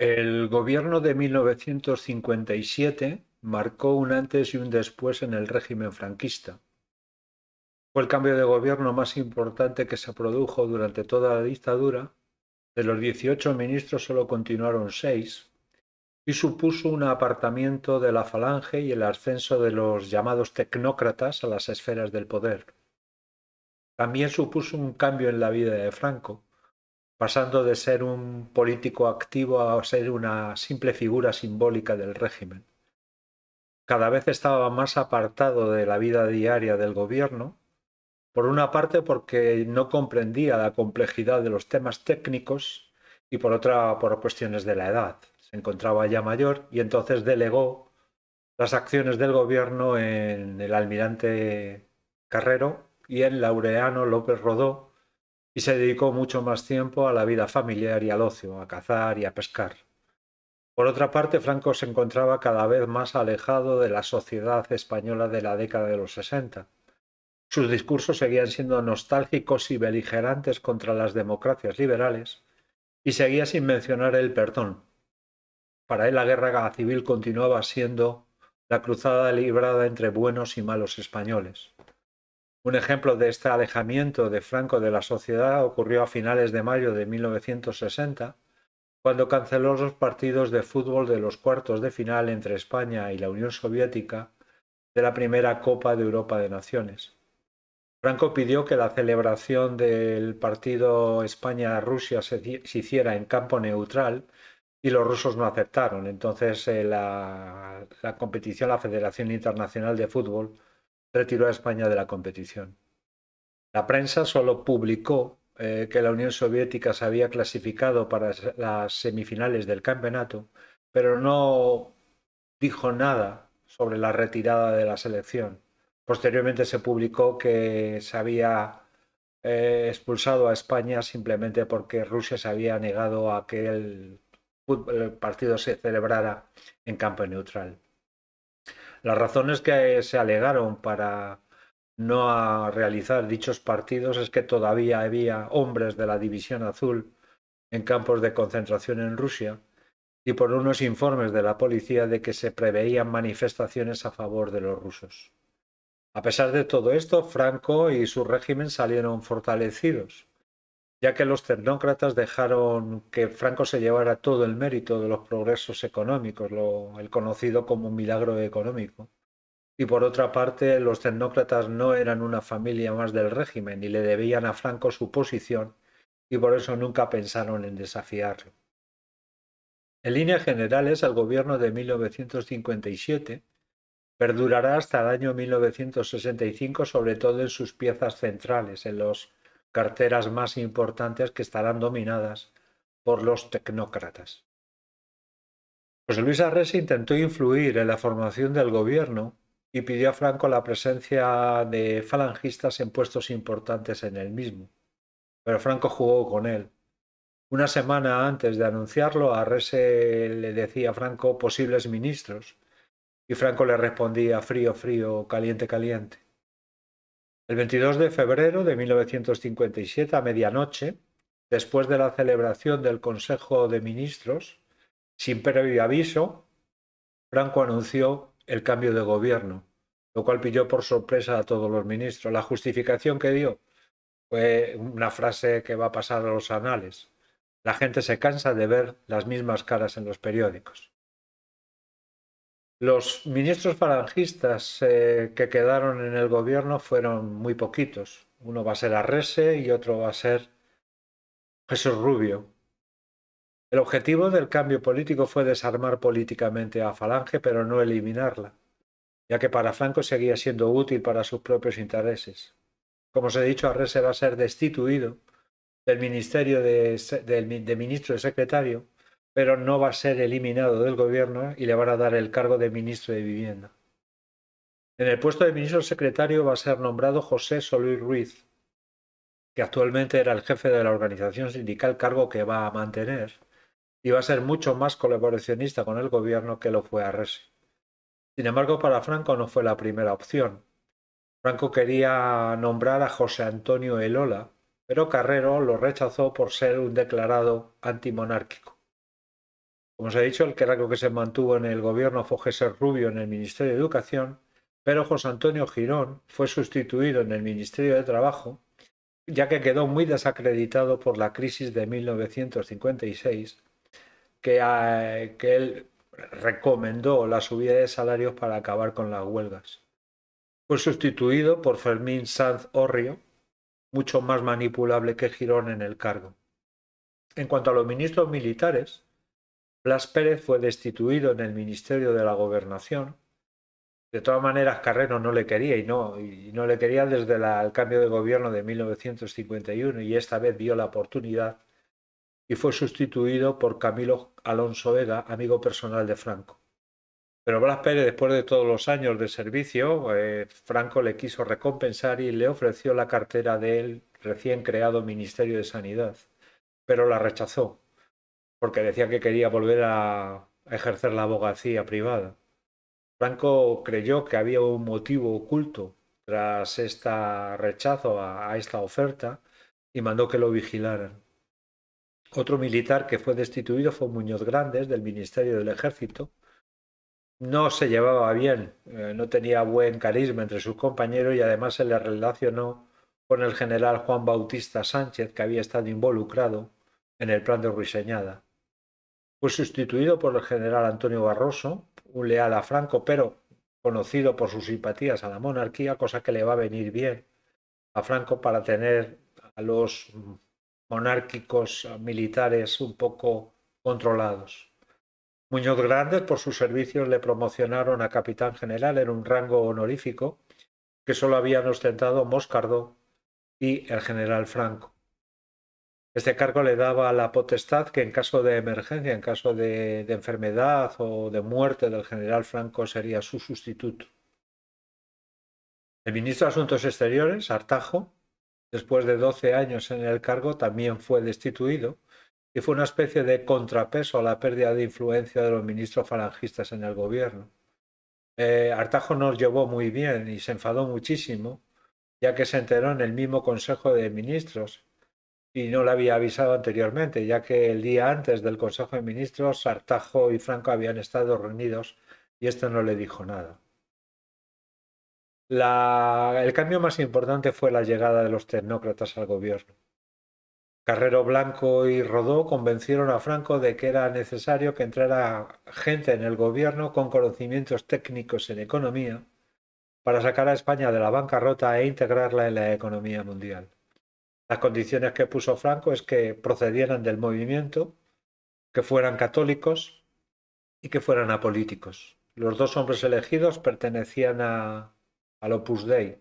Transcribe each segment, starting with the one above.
El gobierno de 1957 marcó un antes y un después en el régimen franquista. Fue el cambio de gobierno más importante que se produjo durante toda la dictadura. De los 18 ministros solo continuaron seis y supuso un apartamiento de la falange y el ascenso de los llamados tecnócratas a las esferas del poder. También supuso un cambio en la vida de Franco, pasando de ser un político activo a ser una simple figura simbólica del régimen. Cada vez estaba más apartado de la vida diaria del gobierno, por una parte porque no comprendía la complejidad de los temas técnicos y por otra por cuestiones de la edad. Se encontraba ya mayor y entonces delegó las acciones del gobierno en el almirante Carrero y en Laureano López Rodó, y se dedicó mucho más tiempo a la vida familiar y al ocio, a cazar y a pescar. Por otra parte, Franco se encontraba cada vez más alejado de la sociedad española de la década de los 60. Sus discursos seguían siendo nostálgicos y beligerantes contra las democracias liberales y seguía sin mencionar el perdón. Para él la guerra civil continuaba siendo la cruzada librada entre buenos y malos españoles. Un ejemplo de este alejamiento de Franco de la sociedad ocurrió a finales de mayo de 1960, cuando canceló los partidos de fútbol de los cuartos de final entre España y la Unión Soviética de la primera Copa de Europa de Naciones. Franco pidió que la celebración del partido España-Rusia se, hiciera en campo neutral y los rusos no aceptaron. Entonces eh, la competición, la Federación Internacional de Fútbol, retiró a España de la competición. La prensa solo publicó eh, que la Unión Soviética se había clasificado para las semifinales del campeonato, pero no dijo nada sobre la retirada de la selección. Posteriormente se publicó que se había eh, expulsado a España simplemente porque Rusia se había negado a que el partido se celebrara en campo neutral. Las razones que se alegaron para no realizar dichos partidos es que todavía había hombres de la División Azul en campos de concentración en Rusia y por unos informes de la policía de que se preveían manifestaciones a favor de los rusos. A pesar de todo esto, Franco y su régimen salieron fortalecidos ya que los tecnócratas dejaron que Franco se llevara todo el mérito de los progresos económicos, el conocido como milagro económico. Y por otra parte, los tecnócratas no eran una familia más del régimen y le debían a Franco su posición y por eso nunca pensaron en desafiarlo. En líneas generales, el gobierno de 1957 perdurará hasta el año 1965, sobre todo en sus piezas centrales, en los carteras más importantes que estarán dominadas por los tecnócratas. José Luis Arrese intentó influir en la formación del gobierno y pidió a Franco la presencia de falangistas en puestos importantes en el mismo. Pero Franco jugó con él. Una semana antes de anunciarlo, Arrese le decía a Franco posibles ministros y Franco le respondía frío, frío, caliente, caliente. El 22 de febrero de 1957, a medianoche, después de la celebración del Consejo de Ministros, sin previo aviso, Franco anunció el cambio de gobierno, lo cual pilló por sorpresa a todos los ministros. La justificación que dio fue una frase que va a pasar a los anales. La gente se cansa de ver las mismas caras en los periódicos. Los ministros falangistas eh, que quedaron en el gobierno fueron muy poquitos. Uno va a ser Arrese y otro va a ser Jesús Rubio. El objetivo del cambio político fue desarmar políticamente a Falange, pero no eliminarla, ya que para Franco seguía siendo útil para sus propios intereses. Como os he dicho, Arrese va a ser destituido del ministerio de, ministro de secretario pero no va a ser eliminado del gobierno y le van a dar el cargo de ministro de Vivienda. En el puesto de ministro secretario va a ser nombrado José Solís Ruiz, que actualmente era el jefe de la organización sindical, cargo que va a mantener, y va a ser mucho más colaboracionista con el gobierno que lo fue Arresi. Sin embargo, para Franco no fue la primera opción. Franco quería nombrar a José Antonio Elola, pero Carrero lo rechazó por ser un declarado antimonárquico. Como os he dicho, el cargo que se mantuvo en el gobierno fue José Rubio en el Ministerio de Educación, pero José Antonio Girón fue sustituido en el Ministerio de Trabajo, ya que quedó muy desacreditado por la crisis de 1956, que, eh, que él recomendó la subida de salarios para acabar con las huelgas. Fue sustituido por Fermín Sanz Orrio, mucho más manipulable que Girón en el cargo. En cuanto a los ministros militares, Blas Pérez fue destituido en el Ministerio de la Gobernación. De todas maneras, Carrero no le quería y no, le quería desde el cambio de gobierno de 1951 y esta vez vio la oportunidad y fue sustituido por Camilo Alonso Vega, amigo personal de Franco. Pero Blas Pérez, después de todos los años de servicio, eh, Franco le quiso recompensar y le ofreció la cartera del recién creado Ministerio de Sanidad, pero la rechazó porque decía que quería volver a ejercer la abogacía privada. Franco creyó que había un motivo oculto tras este rechazo a, esta oferta y mandó que lo vigilaran. Otro militar que fue destituido fue Muñoz Grandes del Ministerio del Ejército. No se llevaba bien, eh, no tenía buen carisma entre sus compañeros y además se le relacionó con el general Juan Bautista Sánchez que había estado involucrado en el plan de Ruiseñada. Fue sustituido por el general Antonio Barroso, un leal a Franco, pero conocido por sus simpatías a la monarquía, cosa que le va a venir bien a Franco para tener a los monárquicos militares un poco controlados. Muñoz Grandes, por sus servicios, le promocionaron a capitán general en un rango honorífico que solo habían ostentado Moscardo y el general Franco. Este cargo le daba la potestad que en caso de emergencia, en caso de, enfermedad o de muerte del general Franco sería su sustituto. El ministro de Asuntos Exteriores, Artajo, después de 12 años en el cargo, también fue destituido y fue una especie de contrapeso a la pérdida de influencia de los ministros falangistas en el gobierno. Eh, Artajo Artajo nos llevó muy bien y se enfadó muchísimo, ya que se enteró en el mismo Consejo de Ministros y no le había avisado anteriormente, ya que el día antes del Consejo de Ministros, Sartajo y Franco habían estado reunidos y esto no le dijo nada. El cambio más importante fue la llegada de los tecnócratas al gobierno. Carrero Blanco y Rodó convencieron a Franco de que era necesario que entrara gente en el gobierno con conocimientos técnicos en economía para sacar a España de la bancarrota e integrarla en la economía mundial. Las condiciones que puso Franco es que procedieran del movimiento, que fueran católicos y que fueran apolíticos. Los dos hombres elegidos pertenecían a, al Opus Dei.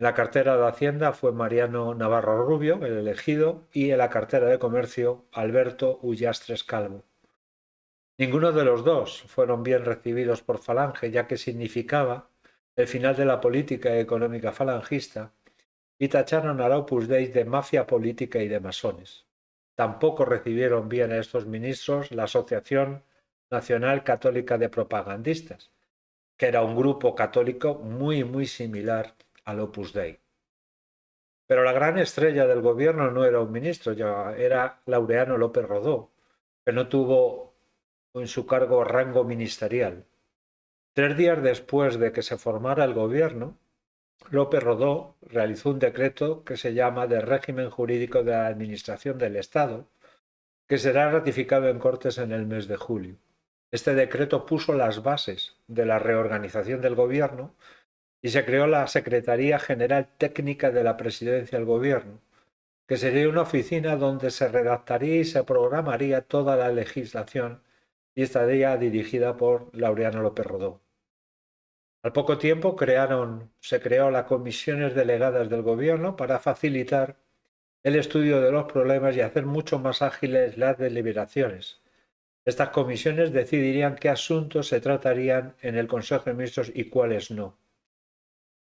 la cartera de Hacienda fue Mariano Navarro Rubio, el elegido, y en la cartera de Comercio, Alberto Ullastres Calvo. Ninguno de los dos fueron bien recibidos por Falange, ya que significaba el final de la política económica falangista y tacharon al Opus Dei de mafia política y de masones. Tampoco recibieron bien a estos ministros la Asociación Nacional Católica de Propagandistas, que era un grupo católico muy, muy similar al Opus Dei. Pero la gran estrella del gobierno no era un ministro, ya era Laureano López Rodó, que no tuvo en su cargo rango ministerial. Tres días después de que se formara el gobierno, López Rodó realizó un decreto que se llama de régimen jurídico de la Administración del Estado, que será ratificado en Cortes en el mes de julio. Este decreto puso las bases de la reorganización del gobierno y se creó la Secretaría General Técnica de la Presidencia del Gobierno, que sería una oficina donde se redactaría y se programaría toda la legislación y estaría dirigida por Laureano López Rodó. Al poco tiempo crearon, se creó las comisiones delegadas del gobierno para facilitar el estudio de los problemas y hacer mucho más ágiles las deliberaciones. Estas comisiones decidirían qué asuntos se tratarían en el Consejo de Ministros y cuáles no.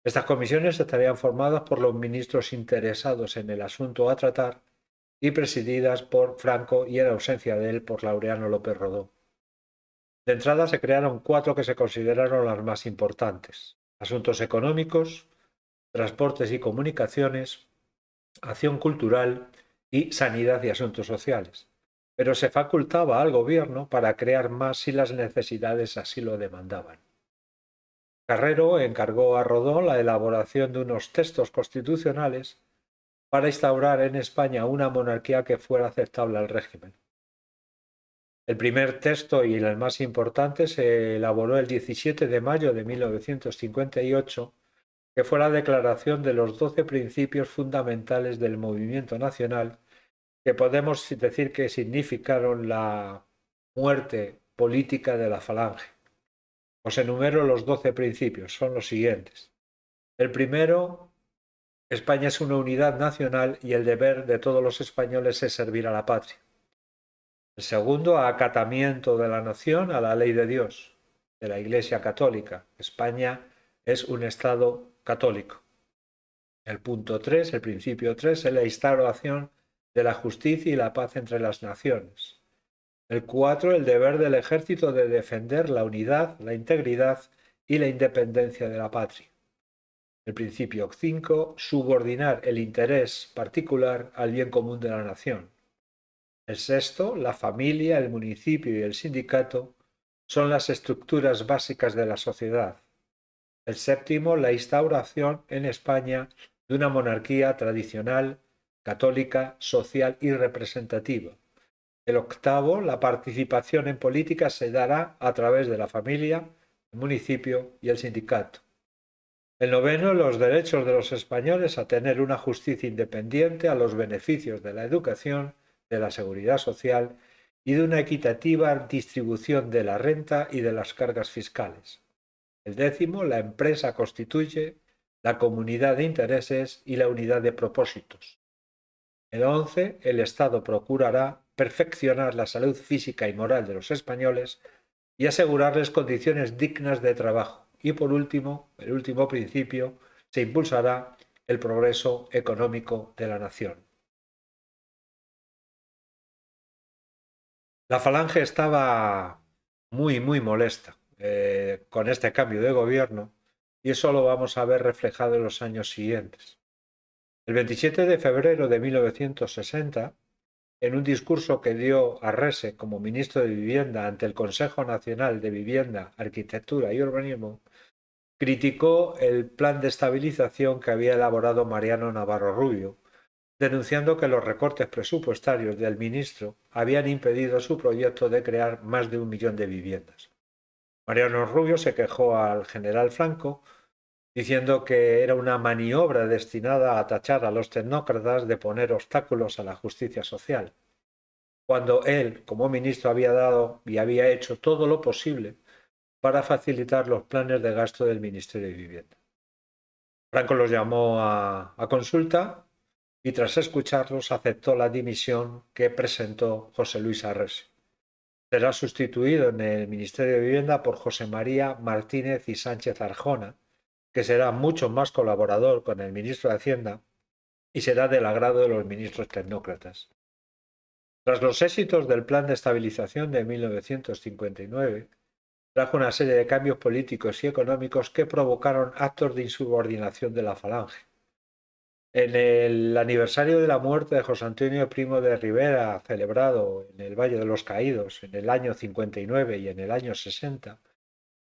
Estas comisiones estarían formadas por los ministros interesados en el asunto a tratar y presididas por Franco y en ausencia de él por Laureano López Rodó. De entrada se crearon cuatro que se consideraron las más importantes. Asuntos económicos, transportes y comunicaciones, acción cultural y sanidad y asuntos sociales. Pero se facultaba al gobierno para crear más si las necesidades así lo demandaban. Carrero encargó a Rodó la elaboración de unos textos constitucionales para instaurar en España una monarquía que fuera aceptable al régimen. El primer texto y el más importante se elaboró el 17 de mayo de 1958, que fue la declaración de los 12 principios fundamentales del movimiento nacional, que podemos decir que significaron la muerte política de la falange. Os enumero los 12 principios, son los siguientes. El primero, España es una unidad nacional y el deber de todos los españoles es servir a la patria. El segundo, acatamiento de la nación a la ley de Dios, de la Iglesia Católica. España es un Estado católico. El punto tres, el principio tres, es la instauración de la justicia y la paz entre las naciones. El cuatro, el deber del ejército de defender la unidad, la integridad y la independencia de la patria. El principio cinco, subordinar el interés particular al bien común de la nación. El sexto, la familia, el municipio y el sindicato son las estructuras básicas de la sociedad. El séptimo, la instauración en España de una monarquía tradicional, católica, social y representativa. El octavo, la participación en política se dará a través de la familia, el municipio y el sindicato. El noveno, los derechos de los españoles a tener una justicia independiente, a los beneficios de la educación de la seguridad social y de una equitativa distribución de la renta y de las cargas fiscales. El décimo, la empresa constituye la comunidad de intereses y la unidad de propósitos. El once, el Estado procurará perfeccionar la salud física y moral de los españoles y asegurarles condiciones dignas de trabajo. Y por último, el último principio, se impulsará el progreso económico de la nación. La falange estaba muy, muy molesta eh, con este cambio de gobierno y eso lo vamos a ver reflejado en los años siguientes. El 27 de febrero de 1960, en un discurso que dio a Rese como ministro de Vivienda ante el Consejo Nacional de Vivienda, Arquitectura y Urbanismo, criticó el plan de estabilización que había elaborado Mariano Navarro Rubio denunciando que los recortes presupuestarios del ministro habían impedido su proyecto de crear más de un millón de viviendas. Mariano Rubio se quejó al general Franco diciendo que era una maniobra destinada a tachar a los tecnócratas de poner obstáculos a la justicia social, cuando él, como ministro, había dado y había hecho todo lo posible para facilitar los planes de gasto del Ministerio de Vivienda. Franco los llamó a, a consulta y tras escucharlos aceptó la dimisión que presentó José Luis Arrese. Será sustituido en el Ministerio de Vivienda por José María Martínez y Sánchez Arjona, que será mucho más colaborador con el ministro de Hacienda y será del agrado de los ministros tecnócratas. Tras los éxitos del Plan de Estabilización de 1959, trajo una serie de cambios políticos y económicos que provocaron actos de insubordinación de la falange. En el aniversario de la muerte de José Antonio Primo de Rivera, celebrado en el Valle de los Caídos en el año 59 y en el año 60,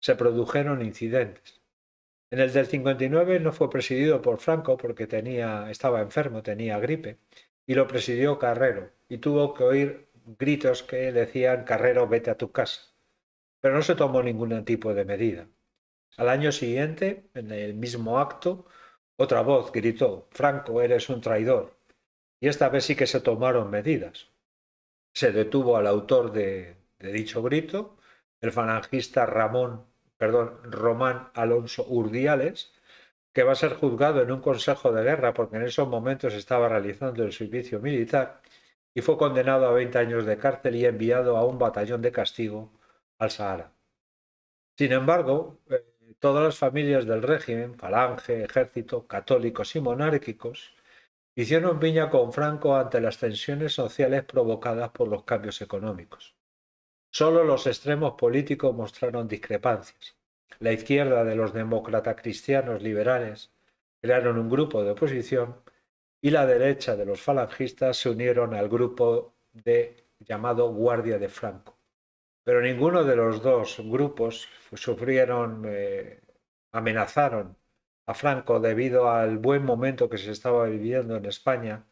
se produjeron incidentes. En el del 59 no fue presidido por Franco porque tenía, estaba enfermo, tenía gripe, y lo presidió Carrero, y tuvo que oír gritos que decían Carrero, vete a tu casa. Pero no se tomó ningún tipo de medida. Al año siguiente, en el mismo acto, otra voz gritó, Franco, eres un traidor. Y esta vez sí que se tomaron medidas. Se detuvo al autor de, dicho grito, el falangista Ramón, perdón, Román Alonso Urdiales, que va a ser juzgado en un consejo de guerra porque en esos momentos estaba realizando el servicio militar y fue condenado a 20 años de cárcel y enviado a un batallón de castigo al Sahara. Sin embargo, eh, todas las familias del régimen, falange, ejército, católicos y monárquicos, hicieron viña con Franco ante las tensiones sociales provocadas por los cambios económicos. Solo los extremos políticos mostraron discrepancias. La izquierda de los demócratas cristianos liberales crearon un grupo de oposición y la derecha de los falangistas se unieron al grupo de llamado Guardia de Franco pero ninguno de los dos grupos sufrieron, eh, amenazaron a Franco debido al buen momento que se estaba viviendo en España,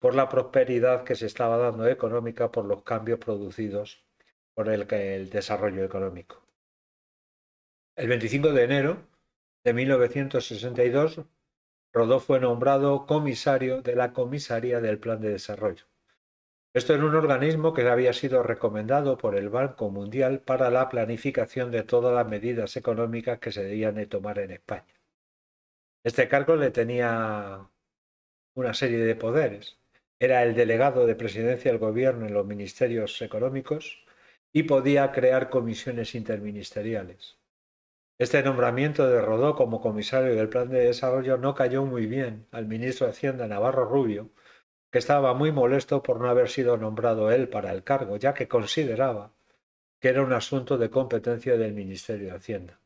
por la prosperidad que se estaba dando económica, por los cambios producidos por el, el desarrollo económico. El 25 de enero de 1962, Rodó fue nombrado comisario de la Comisaría del Plan de Desarrollo. Esto en un organismo que había sido recomendado por el Banco Mundial para la planificación de todas las medidas económicas que se debían de tomar en España. Este cargo le tenía una serie de poderes. Era el delegado de presidencia del gobierno en los ministerios económicos y podía crear comisiones interministeriales. Este nombramiento de Rodó como comisario del Plan de Desarrollo no cayó muy bien al ministro de Hacienda Navarro Rubio, que estaba muy molesto por no haber sido nombrado él para el cargo, ya que consideraba que era un asunto de competencia del Ministerio de Hacienda.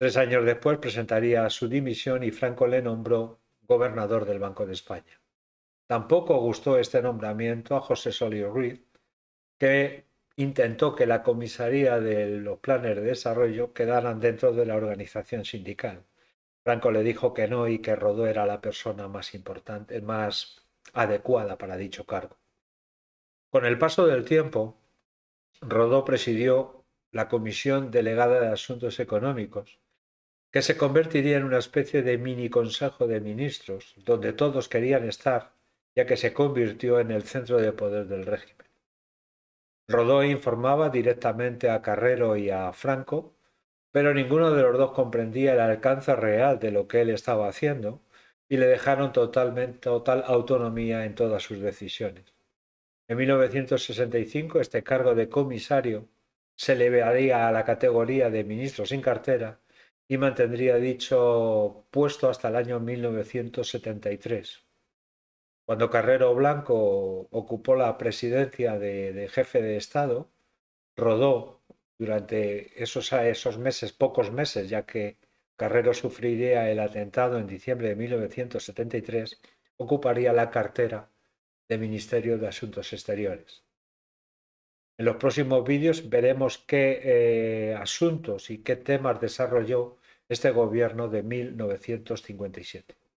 Tres años después presentaría su dimisión y Franco le nombró gobernador del Banco de España. Tampoco gustó este nombramiento a José Solio Ruiz, que intentó que la comisaría de los planes de desarrollo quedaran dentro de la organización sindical. Franco le dijo que no y que Rodó era la persona más importante, más adecuada para dicho cargo. Con el paso del tiempo, Rodó presidió la Comisión Delegada de Asuntos Económicos, que se convertiría en una especie de mini consejo de ministros, donde todos querían estar, ya que se convirtió en el centro de poder del régimen. Rodó informaba directamente a Carrero y a Franco pero ninguno de los dos comprendía el alcance real de lo que él estaba haciendo y le dejaron totalmente, total autonomía en todas sus decisiones. En 1965 este cargo de comisario se elevaría a la categoría de ministro sin cartera y mantendría dicho puesto hasta el año 1973. Cuando Carrero Blanco ocupó la presidencia de jefe de Estado, Rodó, durante esos, esos meses, pocos meses, ya que Carrero sufriría el atentado en diciembre de 1973, ocuparía la cartera de Ministerio de Asuntos Exteriores. En los próximos vídeos veremos qué eh, asuntos y qué temas desarrolló este gobierno de 1957.